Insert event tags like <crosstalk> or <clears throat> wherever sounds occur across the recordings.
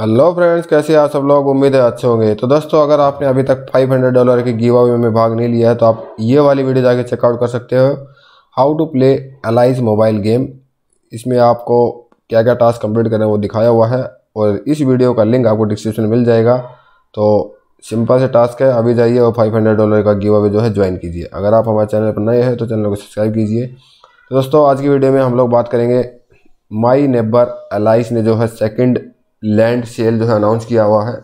hello friends कैसे आप सब लोग उम्मीद है अच्छे होंगे तो दोस्तों अगर आपने अभी तक 500 डॉलर के गिव अवे में भाग नहीं लिया है तो आप ये वाली वीडियो जाके चेकआउट कर सकते हो how to play Alice mobile game इसमें आपको क्या क्या टास्क कंप्लीट करना है वो दिखाया हुआ है और इस वीडियो का लिंक आपको डिस्क्रिप्शन मिल जाएगा तो सिंपल से टास्क है अभी जाइए और फाइव हंड्रेड डॉलर का गिव अवे जो है ज्वाइन कीजिए अगर आप हमारे चैनल पर नए हैं तो चैनल को सब्सक्राइब कीजिए तो दोस्तों आज की वीडियो में हम लोग बात करेंगे माई नेबर अलाइस ने जो है सेकेंड लैंड सेल जो है अनाउंस किया हुआ है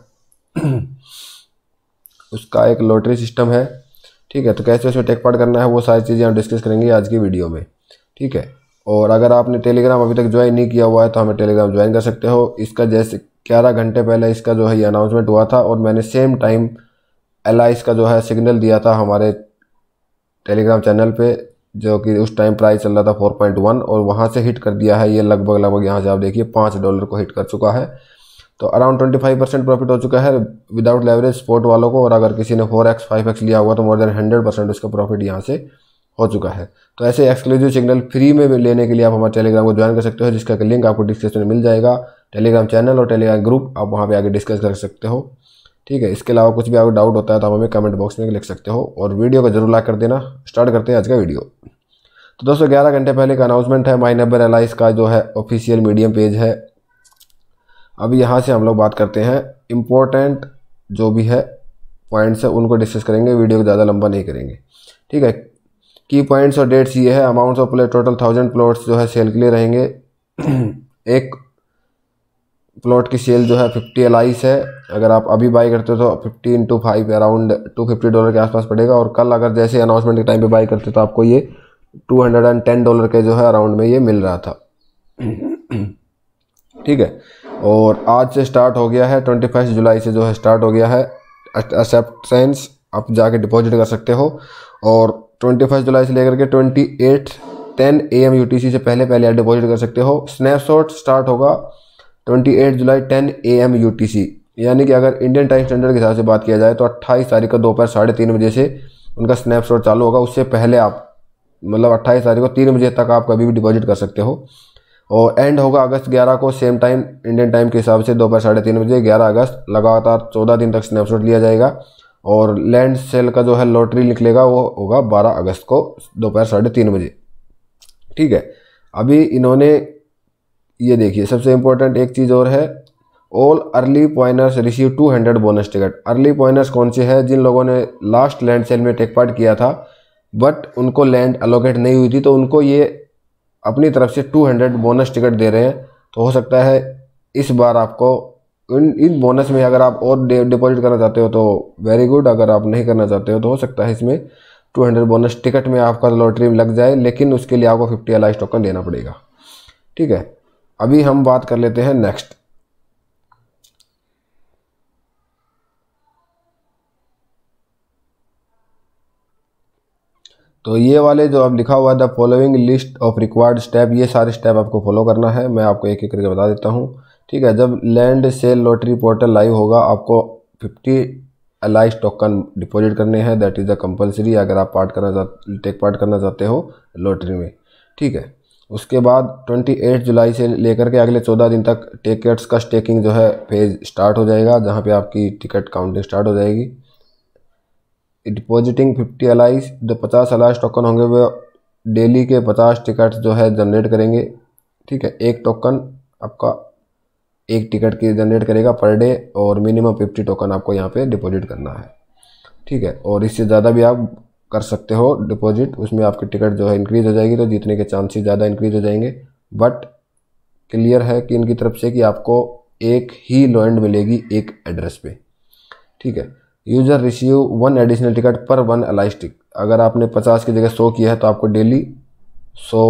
उसका एक लॉटरी सिस्टम है ठीक है तो कैसे उसमें टेक पार्ट करना है वो सारी चीज़ें हम डिस्कस करेंगे आज की वीडियो में ठीक है और अगर आपने टेलीग्राम अभी तक ज्वाइन नहीं किया हुआ है तो हमें टेलीग्राम ज्वाइन कर सकते हो इसका जैसे ग्यारह घंटे पहले इसका जो है ये अनाउंसमेंट हुआ था और मैंने सेम टाइम एल का जो है सिग्नल दिया था हमारे टेलीग्राम चैनल पे जो कि उस टाइम प्राइस चल रहा था फोर पॉइंट वन और वहाँ से हिट कर दिया है ये लगभग लगभग यहाँ से आप देखिए पाँच डॉलर को हिट कर चुका है तो around twenty five percent profit हो चुका है विदाउट लेवरेज स्पोर्ट वालों को और अगर किसी ने फोर एक्स फाइव एक्स लिया हुआ तो मोर देन हंड्रेड परसेंट उसका प्रॉफिट यहाँ से हो चुका है तो ऐसे एक्सक्लूसिव सिग्नल फ्री में लेने के लिए आप हमारे टेलीग्राम को ज्वाइन कर सकते हो जिसका लिंक आपको डिस्क्रिप्शन में मिल जाएगा टेलीग्राम चैनल और टेलीग्राम ग्रुप आप वहाँ पर आगे डिस्कस कर सकते हो ठीक है इसके अलावा कुछ भी आपको डाउट होता है तो आप हमें कमेंट बॉक्स में लिख सकते हो और वीडियो को जरूर लाइक कर देना स्टार्ट करते हैं आज का वीडियो तो दोस्तों ग्यारह घंटे पहले का अनाउंसमेंट है माई नंबर एलाइस का जो है ऑफिशियल मीडियम पेज है अब यहाँ से हम लोग बात करते हैं इम्पोर्टेंट जो भी है पॉइंट्स है उनको डिस्कस करेंगे वीडियो को ज़्यादा लंबा नहीं करेंगे ठीक है की पॉइंट्स और डेट्स ये है amounts of plate total thousand plots जो है सेल के लिए रहेंगे <clears throat> एक प्लॉट की सेल जो है फिफ्टी एलाइस है अगर आप अभी बाई करते हो तो fifty into five around two fifty dollar के आसपास पड़ेगा और कल अगर जैसे अनाउंसमेंट के टाइम पे बाई करते हो तो आपको ये two hundred and ten dollar के जो है अराउंड में ये मिल रहा था ठीक है और आज से स्टार्ट हो गया है ट्वेंटी फर्स्ट जुलाई से जो है स्टार्ट हो गया है एक्सेप्टेंस आप जाके डिपॉजिट कर सकते हो और ट्वेंटी फर्स्ट जुलाई से लेकर के twenty eight ten A M U T C से पहले पहले आप डिपॉजिट कर सकते हो स्नैपशॉट स्टार्ट होगा twenty eight July ten A M U T C यानी कि अगर इंडियन टाइम स्टैंडर्ड के हिसाब से बात किया जाए तो अट्ठाईस तारीख को दोपहर साढ़े तीन बजे से उनका स्नैपशॉट चालू होगा उससे पहले आप मतलब अट्ठाईस तारीख को तीन बजे तक आप कभी भी डिपॉजिट कर सकते हो और एंड होगा अगस्त ग्यारह को सेम टाइम इंडियन टाइम के हिसाब से दोपहर साढ़े तीन बजे ग्यारह अगस्त लगातार चौदह दिन तक स्नैपशॉट लिया जाएगा और लैंड सेल का जो है लॉटरी निकलेगा वो होगा बारह अगस्त को दोपहर साढ़े तीन बजे ठीक है अभी इन्होंने ये देखिए सबसे इम्पोर्टेंट एक चीज़ और है all early pioneers receive two hundred bonus ticket early pioneers कौन से है जिन लोगों ने लास्ट लैंड सेल में टेक पार्ट किया था बट उनको लैंड अलोकेट नहीं हुई थी तो उनको ये अपनी तरफ से 200 बोनस टिकट दे रहे हैं तो हो सकता है इस बार आपको इन इन बोनस में अगर आप और डिपॉजिट करना चाहते हो तो वेरी गुड अगर आप नहीं करना चाहते हो तो हो सकता है इसमें 200 बोनस टिकट में आपका लॉटरी में लग जाए लेकिन उसके लिए आपको 50 एल टोकन देना पड़ेगा ठीक है अभी हम बात कर लेते हैं नेक्स्ट तो ये वाले जो आप लिखा हुआ है the following list of required step ये सारे स्टेप आपको फॉलो करना है मैं आपको एक एक करके बता देता हूँ ठीक है जब land sale lottery portal live होगा आपको फिफ्टी अलाइस टोकन डिपॉजिट करने हैं दैट इज़ द कंपलसरी अगर आप पार्ट करना चाह टेक पार्ट करना चाहते हो लॉटरी में ठीक है उसके बाद 28 जुलाई से लेकर के अगले 14 दिन तक टिकट्स का स्टेकिंग जो है फेज स्टार्ट हो जाएगा जहाँ पे आपकी टिकट काउंटिंग स्टार्ट हो जाएगी डिपॉजिटिंग फिफ्टी अलाइज जो पचास अलाइज टोकन होंगे वो डेली के पचास टिकट जो है जनरेट करेंगे ठीक है एक टोकन आपका एक टिकट के जनरेट करेगा पर डे और मिनिमम फिफ्टी टोकन आपको यहाँ पे डिपॉजिट करना है ठीक है और इससे ज़्यादा भी आप कर सकते हो डिपॉजिट उसमें आपके टिकट जो है इंक्रीज़ हो जाएगी तो जीतने के चांसेस ज़्यादा इंक्रीज़ हो जाएंगे बट क्लियर है कि इनकी तरफ से कि आपको एक ही लोएंड मिलेगी एक एड्रेस पे ठीक है user receive one additional ticket पर वन अलाइस्टिक अगर आपने पचास की जगह सौ किया है तो आपको डेली सौ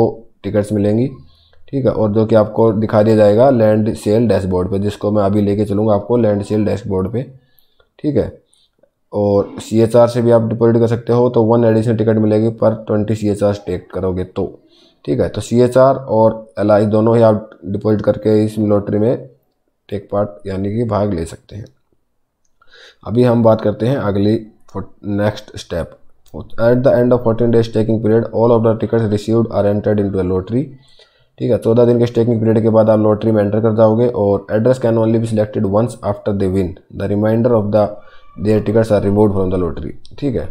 टिकट्स मिलेंगी ठीक है और जो कि आपको दिखा दिया जाएगा लैंड सेल डैशबोर्ड पे जिसको मैं अभी लेके चलूँगा आपको लैंड सेल डैशबोर्ड पे ठीक है और सी एच आर से भी आप डिपॉजिट कर सकते हो तो वन एडिशनल टिकट मिलेगी पर twenty C H R take करोगे तो ठीक है तो सी एच आर और एल आई दोनों ही आप डिपॉजिट करके इस लॉटरी में टेक पार्ट यानी कि भाग ले सकते हैं अभी हम बात करते हैं अगली next step at the end of fourteen days taking period all of the ticket received are entered into lottery ठीक है चौदह दिन के स्टेकिंग पीरियड के बाद आप लॉटरी में एंटर कर जाओगे और address can only be selected once after the win the reminder of the their tickets are reward from the lottery ठीक है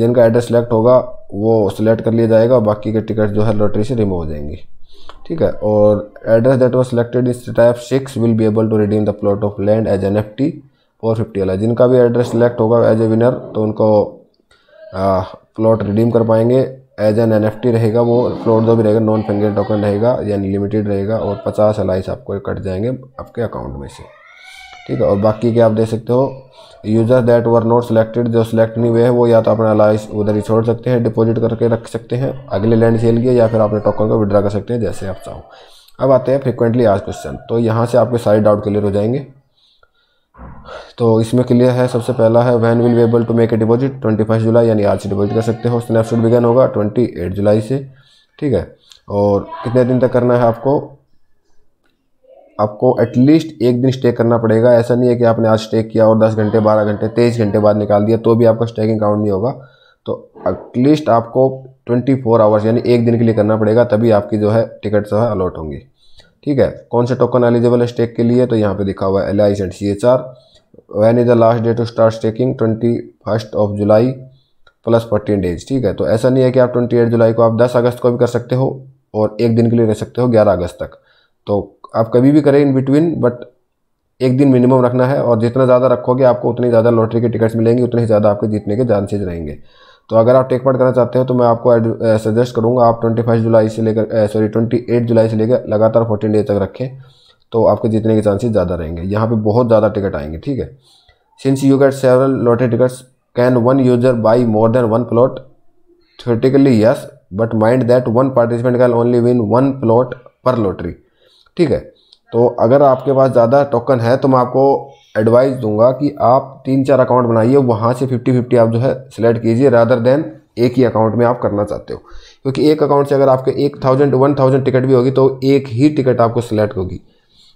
जिनका एड्रेस सेलेक्ट होगा वो सिलेक्ट कर लिया जाएगा बाकी के टिकट जो है लॉटरी से रिमूव हो जाएंगी ठीक है और address that was selected in type six will be able to redeem the plot of land as N F T four fifty वाला जिनका भी एड्रेस सिलेक्ट होगा एज ए विनर तो उनको प्लॉट रिडीम कर पाएंगे एज एन एन रहेगा वो प्लॉट जो भी रहेगा नॉन फिंगर टोकन रहेगा यानी लिमिटेड रहेगा और पचास अलाइस आपको कट जाएंगे आपके अकाउंट में से ठीक है और बाकी के आप देख सकते हो user that were not selected जो सिलेक्ट नहीं हुए हैं वो या तो अपना अलाइस उधर ही छोड़ सकते हैं डिपॉजिट करके रख सकते हैं अगले लैंड सेल के या फिर अपने टोकन को विड्रा कर सकते हैं जैसे आप चाहो अब आते हैं फ्रिक्वेंटली आज क्वेश्चन तो यहाँ से आपके सारे डाउट क्लियर हो जाएंगे तो इसमें क्लियर है सबसे पहला है when will be able to make a deposit twenty first July यानी आज से डिपॉजिट कर सकते हो स्नैपशॉट बिगन होगा ट्वेंटी एट जुलाई से ठीक है और कितने दिन तक करना है आपको आपको एटलीस्ट एक दिन स्टे करना पड़ेगा ऐसा नहीं है कि आपने आज स्टे किया और दस घंटे बारह घंटे तेईस घंटे बाद निकाल दिया तो भी आपका स्टेकिंग काउंट नहीं होगा तो एटलीस्ट आपको ट्वेंटी फोर आवर्स यानी एक दिन के लिए करना पड़ेगा तभी आपकी जो है टिकट जो है अलॉट होंगी ठीक है कौन से टोकन एलिजिबल है स्टेक के लिए तो यहाँ पे दिखा हुआ है L and C H R when is the last day to start staking twenty first of July plus fourteen days ठीक है तो ऐसा नहीं है कि आप ट्वेंटी एट जुलाई को आप दस अगस्त को भी कर सकते हो और एक दिन के लिए रह सकते हो ग्यारह अगस्त तक तो आप कभी भी करें इन बिटवीन बट एक दिन मिनिमम रखना है और जितना ज़्यादा रखोगे आपको उतनी ज़्यादा लॉटरी की टिकट्स मिलेंगी उतने ही ज़्यादा आपके जीतने के चांसेज रहेंगे तो अगर आप टेक पार्ट करना चाहते हैं तो मैं आपको सजेस्ट करूँगा आप ट्वेंटी फर्स्ट जुलाई से लेकर सॉरी ट्वेंटी एट जुलाई से लेकर लगातार फोर्टीन डेज तक रखें तो आपके जीतने के चांसेस ज़्यादा रहेंगे यहाँ पे बहुत ज़्यादा टिकट आएंगे ठीक है since you get several lottery tickets can one user buy more than one plot theoretically yes but mind that one participant can only win one plot per lottery ठीक है तो अगर आपके पास ज़्यादा टोकन है तो मैं आपको एडवाइस दूंगा कि आप तीन चार अकाउंट बनाइए वहाँ से फिफ्टी फिफ्टी आप जो है सिलेक्ट कीजिए रादर देन एक ही अकाउंट में आप करना चाहते हो क्योंकि एक अकाउंट से अगर आपके एक थाउजेंड वन थाउजेंड टिकट भी होगी तो एक ही टिकट आपको सिलेक्ट होगी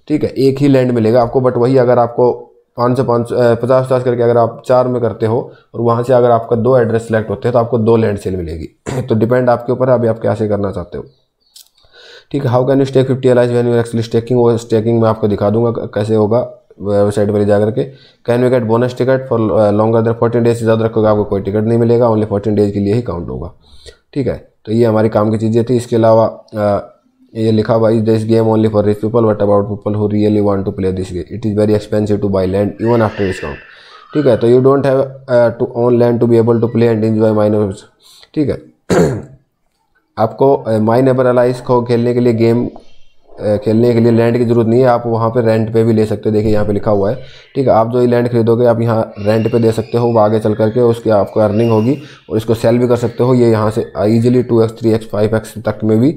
ठीक है एक ही लैंड मिलेगा आपको बट वही अगर आपको पाँच सौ पाँच सौ पचास पचास करके अगर आप चार में करते हो और वहाँ से अगर आपका दो एड्रेस सेलेक्ट होते हैं तो आपको दो लैंड सेल मिलेगी <clears throat> तो डिपेंड आपके ऊपर है अभी आप कैसे करना चाहते हो ठीक है how can you stake fifty L I when you actually staking वो स्टेकिंग मैं आपको दिखा दूंगा कैसे होगा वेबसाइट पर जाकर के can you get bonus ticket for longer than fourteen days से ज़्यादा रखोगे आपको कोई टिकट नहीं मिलेगा ओनली फोर्टीन डेज के लिए ही काउंट होगा ठीक है तो ये हमारी काम की चीज़ें थी इसके अलावा uh, ये लिखा हुआ is this game only for rich people what about people who really want to play this game it is very expensive to buy land even after discount ठीक है तो you don't have to own land to be able to play and enjoy miner ठीक है आपको my neighbour Alice को खेलने के लिए गेम खेलने के लिए लैंड की ज़रूरत नहीं है आप वहाँ पे रेंट पे भी ले सकते हो देखिए यहाँ पे लिखा हुआ है ठीक है आप जो ये लैंड खरीदोगे आप यहाँ रेंट पे दे सकते हो वो आगे चल करके उसकी आपको अर्निंग होगी और इसको सेल भी कर सकते हो ये यहाँ से easily two X three X five X तक में भी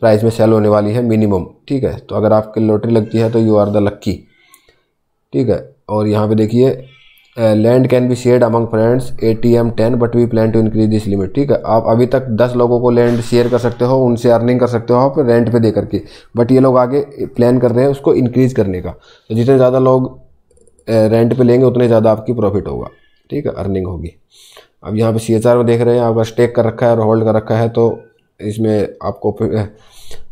प्राइस में सेल होने वाली है मिनिमम ठीक है तो अगर आपकी लॉटरी लगती है तो यू आर द लक्की ठीक है और यहाँ पर देखिए land can be share among friends A T M ten but we plan to increase this limit ठीक है आप अभी तक दस लोगों को लैंड शेयर कर सकते हो उनसे अर्निंग कर सकते हो आप रेंट पे दे करके बट ये लोग आगे प्लान कर रहे हैं उसको इंक्रीज करने का तो जितने ज़्यादा लोग रेंट uh, पे लेंगे उतने ज़्यादा आपकी प्रॉफिट होगा ठीक है अर्निंग होगी अब यहाँ पे सी एच आर में देख रहे हैं आपका स्टेक कर रखा है और होल्ड कर रखा है तो इसमें आपको uh,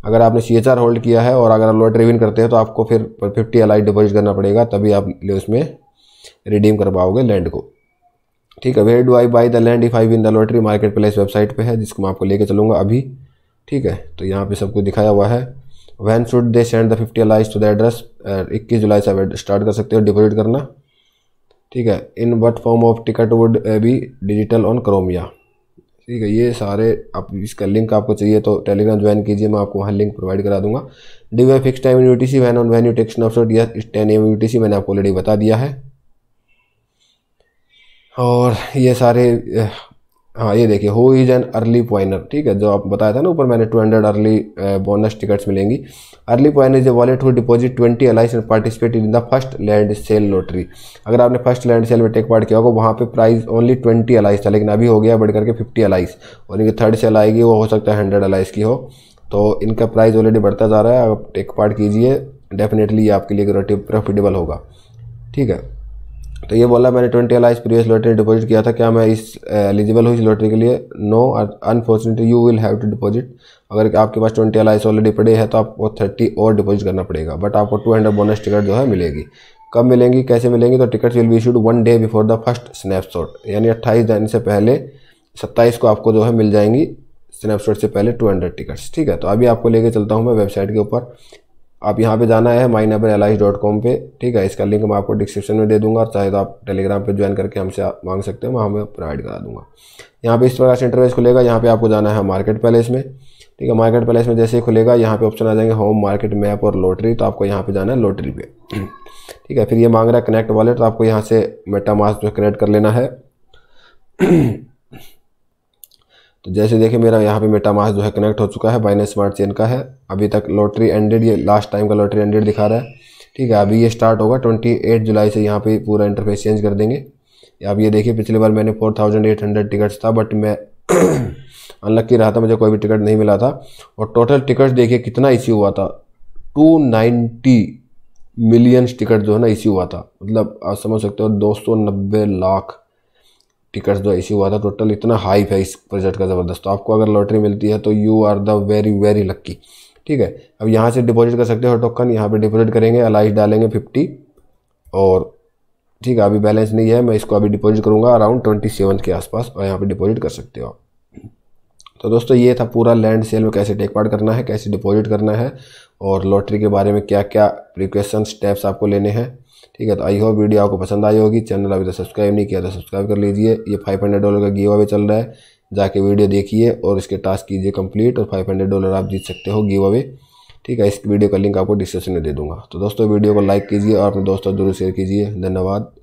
अगर आपने सी एच आर होल्ड किया है और अगर आप लॉटरी विन करते हैं तो आपको फिर फिफ्टी अलाइट डिपॉजिट करना पड़ेगा तभी आप उसमें रिडीम करवाओगे लैंड को ठीक है where do I buy the land if I win the lottery market place website पे है जिसको मैं आपको लेके चलूँगा अभी ठीक है तो यहाँ पे सब कुछ दिखाया हुआ है when should they send the fifty Alice to the address इक्कीस जुलाई से स्टार्ट कर सकते हो डिपोजिट करना ठीक है in what form of ticket would be digital on Chromia ठीक है ये सारे आप इसका लिंक आपको चाहिए तो टेलीग्राम ज्वाइन कीजिए मैं आपको वहाँ लिंक प्रोवाइड करा दूंगा D Y fix time U T C when on when you takes नॉफ yes ten M U T C मैंने आपको ऑलरेडी बता दिया है और ये सारे हाँ ये देखिए हो इज एन अर्ली पॉइनर ठीक है जो आप बताया था ना ऊपर मैंने two hundred early bonus tickets मिलेंगी early pioneer is a wallet who deposit twenty Alice and participate in the first land sale lottery अगर आपने फर्स्ट लैंड सेल में टेक पार्ट किया होगा वहाँ पे प्राइस ओनली ट्वेंटी अलाइस था लेकिन अभी हो गया बढ़ करके फिफ्टी अलाइस और इनकी थर्ड सेल आएगी वो हो सकता है हंड्रेड अलाइस की हो तो इनका प्राइस ऑलरेडी बढ़ता जा रहा है आप टेक पार्ट कीजिए डेफिनेटली ये आपके लिए प्रॉफिटेबल होगा ठीक है तो ये बोला मैंने twenty L I previous lottery deposit किया था क्या मैं इस एलिजिबल हूँ इस लॉटरी के लिए no unfortunately you will have to deposit अगर आपके पास ट्वेंटी एल आई ऑलरेडी पड़े है तो आपको थर्टी और डिपॉजिट करना पड़ेगा बट आपको टू हंड्रेड बोनस टिकट जो है मिलेगी कब मिलेंगी कैसे मिलेंगी तो tickets will be issued one day before the first snapshot यानी अट्ठाईस दिन से पहले सत्ताईस को आपको जो है मिल जाएंगी स्नैपशॉट से पहले टू हंड्रेड टिकट्स ठीक है तो अभी आपको लेके चलता हूँ मैं वेबसाइट के ऊपर आप यहाँ पे जाना है my number L dot com पर ठीक है इसका लिंक मैं आपको डिस्क्रिप्शन में दे दूंगा और चाहे तो आप टेलीग्राम पे ज्वाइन करके हमसे मांग सकते हो मैं हमें प्रोवाइड करा दूंगा यहाँ पे इस प्रकार से इंटरव्यूज खुलेगा यहाँ पे आपको जाना है मार्केट पैलेस में ठीक है मार्केट पैलेस में जैसे ही खुलेगा यहाँ पे ऑप्शन आ जाएंगे होम मार्केट मैप और लॉटरी तो आपको यहाँ पे जाना है लॉटरी पे <clears throat> ठीक है फिर ये मांग रहा है कनेक्ट वॉलेट तो आपको यहाँ से मेटा मास्क जो कनेक्ट कर लेना है <clears throat> तो जैसे देखिए मेरा यहाँ पे मास जो है कनेक्ट हो चुका है बाइनेंस स्मार्ट चेन का है अभी तक लॉटरी एंडेड ये लास्ट टाइम का लॉटरी एंडेड दिखा रहा है ठीक है अभी ये स्टार्ट होगा ट्वेंटी एट जुलाई से यहाँ पे पूरा इंटरफेस चेंज कर देंगे अब ये देखिए पिछली बार मैंने four thousand eight hundred tickets था बट मैं अनलक्की <clears throat> रहा था मुझे कोई भी टिकट नहीं मिला था और टोटल टिकट्स देखिए कितना इश्यू हुआ था टू नाइन्टी मिलियन टिकट जो है ना इश्यू हुआ था मतलब आप समझ सकते हो दो सौ नब्बे लाख टिकट्स जो इश्यू हुआ था टोटल इतना हाई है इस प्रोजेक्ट का ज़बरदस्त तो आपको अगर लॉटरी मिलती है तो you are the very very lucky ठीक है अब यहाँ से डिपॉजिट कर सकते हो टोकन यहाँ पे डिपॉजिट करेंगे अलाइज डालेंगे फिफ्टी और ठीक है अभी बैलेंस नहीं है मैं इसको अभी डिपॉजिट करूँगा अराउंड ट्वेंटी सेवन के आसपास और यहाँ पर डिपॉजिट कर सकते हो आप तो दोस्तों ये था पूरा लैंड सेल में कैसे टेक पार्ट करना है कैसे डिपॉजिट करना है और लॉटरी के बारे में क्या क्या प्रिकॉशन स्टेप्स आपको लेने हैं ठीक है तो आई होप वीडियो आपको पसंद आई होगी चैनल अभी तक सब्सक्राइब नहीं किया तो सब्सक्राइब कर लीजिए ये फाइव हंड्रेड डॉलर का गिव अवे चल रहा है जाके वीडियो देखिए और इसके टास्क कीजिए कंप्लीट और फाइव हंड्रेड डॉलर आप जीत सकते हो गिव अवे ठीक है इस वीडियो का लिंक आपको डिस्क्रिप्शन में दे दूंगा तो दोस्तों वीडियो को लाइक कीजिए और अपने दोस्तों जरूर शेयर कीजिए धन्यवाद